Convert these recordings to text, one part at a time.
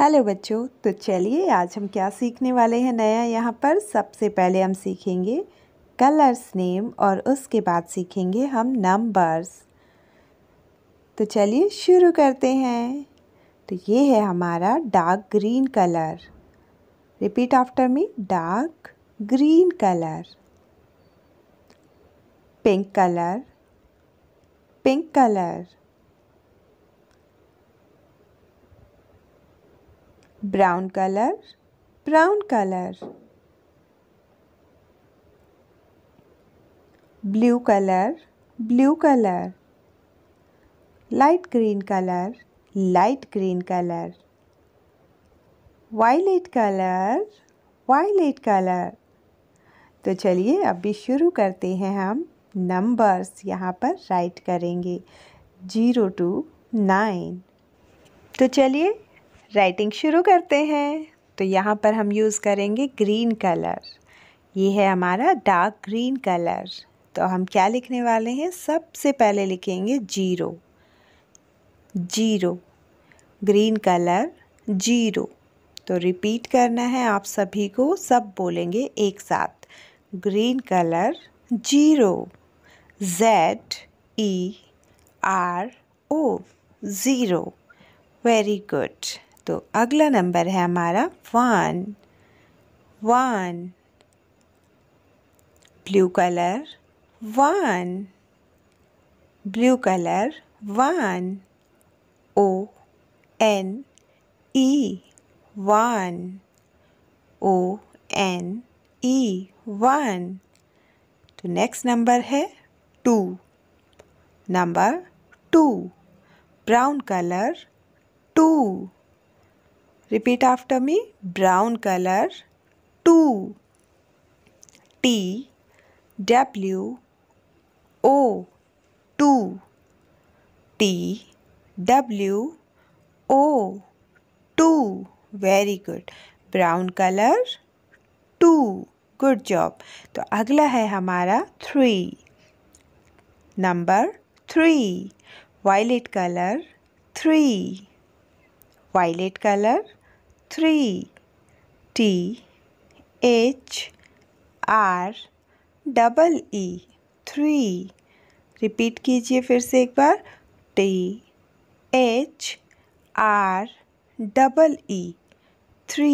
Hello बच्चों तो चलिए आज हम क्या सीखने वाले हैं नया यहाँ पर सबसे पहले हम सीखेंगे कलर्स नेम और उसके बाद सीखेंगे हम नंबर्स तो चलिए शुरू करते हैं तो ये है हमारा dark green colour repeat after me dark green colour pink colour pink colour brown color brown color blue color blue color light green color light green color violet color violet color तो चलिए अभी शुरू करते हैं हम numbers यहाँ पर right करेंगे जीरो टू नाइन तो चलिए राइटिंग शुरू करते हैं तो यहाँ पर हम यूज़ करेंगे ग्रीन कलर ये है हमारा डार्क ग्रीन कलर तो हम क्या लिखने वाले हैं सबसे पहले लिखेंगे zero zero green colour zero तो रिपीट करना है आप सभी को सब बोलेंगे एक साथ green colour zero Z E R O zero very good तो अगला नंबर है हमारा one one blue colour one blue colour one O N E one O N E one तो नेक्स्ट नंबर है two number two brown colour two repeat after me brown colour two T W O to T W O two very good brown colour two good job तो अगला है हमारा three number three violet colour three violet colour three T H R double E three repeat कीजिए फिर से एक बार T H R double E three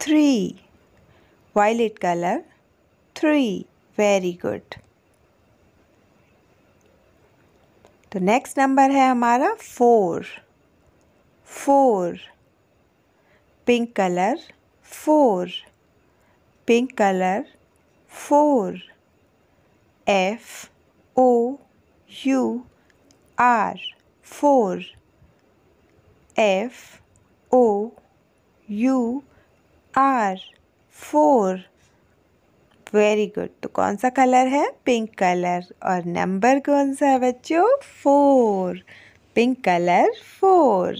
three violet colour three very good तो नेक्स्ट नंबर है हमारा four four pink color 4 pink color 4 F O U R 4 F O U R 4 very good तो कौन सा कलर है pink colour और number कौन सा है बच्चों फोर पिंक कलर फोर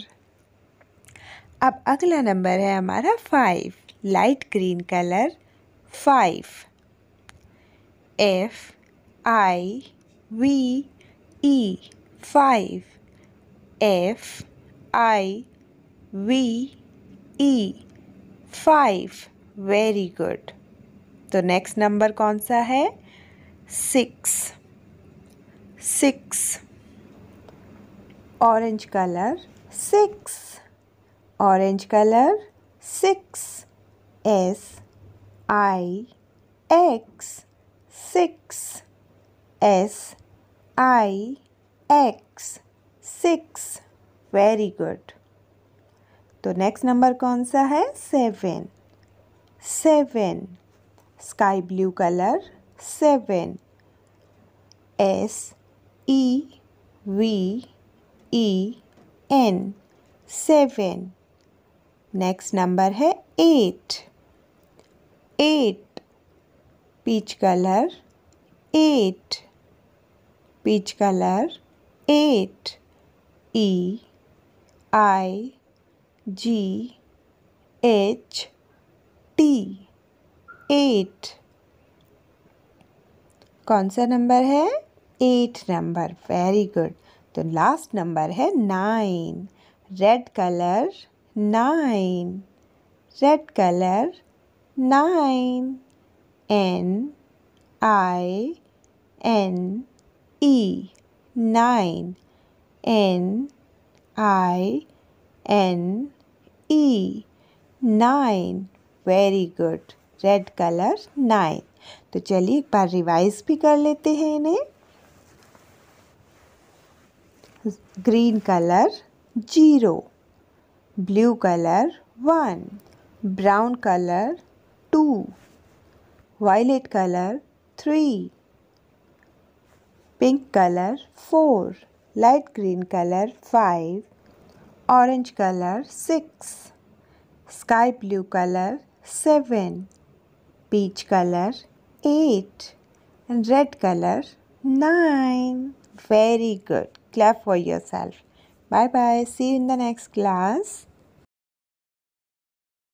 अब अगला नंबर है हमारा five light green colour five F I V E five F I V E five very good तो नेक्स्ट नंबर कौन सा है six six orange colour six orange color 6 S I X 6 S I X 6 very good तो next number कौन सा है seven seven sky blue colour seven S E V E N seven next number है eight eight peach colour eight peach colour eight E I G H T eight कौन सा number है eight number very good तो last number है nine red colour nine. Red color nine. N I N E nine. N I N E nine. Very good. red color nine तो चलिए एक बार revise भी कर लेते हैं इन्हें green colour zero blue color 1 brown color 2 violet color 3 pink color 4 light green color 5 orange color 6 sky blue color 7 peach color 8 and red color 9 very good clap for yourself bye bye see you in the next class